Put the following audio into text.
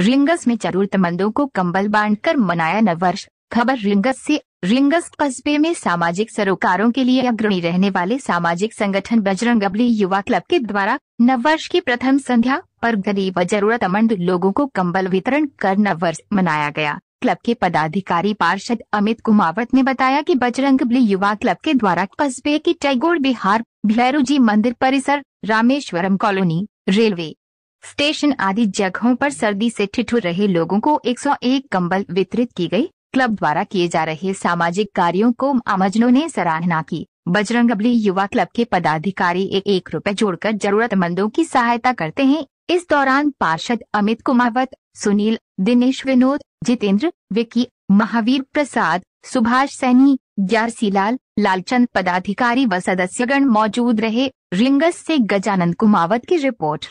rings में जरूरतमंदों को कंबल बांटकर मनाया नववर्ष खबर रिंगस से रिंगस कस्बे में सामाजिक सरोकारों के लिए अग्रणी रहने वाले सामाजिक संगठन बजरंग अबली युवा क्लब के द्वारा नववर्ष की प्रथम संध्या पर गरीब व जरूरतमंद लोगों को कंबल वितरण कर नववर्ष मनाया गया क्लब के पदाधिकारी पार्षद अमित कुमावत ने बताया कि बजरंग बली युवा क्लब के द्वारा कस्बे की टैगोर बिहार भैरू जी मंदिर परिसर रामेश्वरम कॉलोनी रेलवे स्टेशन आदि जगहों पर सर्दी से ठिठुर रहे लोगों को 101 कंबल वितरित की गई क्लब द्वारा किए जा रहे सामाजिक कार्यों को आमजनों ने सराहना की बजरंग अबली युवा क्लब के पदाधिकारी एक, एक रुपए जोड़कर जरूरतमंदों की सहायता करते हैं इस दौरान पार्षद अमित कुमावत सुनील दिनेश विनोद जितेंद्र विकी महावीर प्रसाद सुभाष सैनी ग्यारसी लाल लालचंद पदाधिकारी व सदस्यगण मौजूद रहे रिंगस से गजानंद कुमावत की रिपोर्ट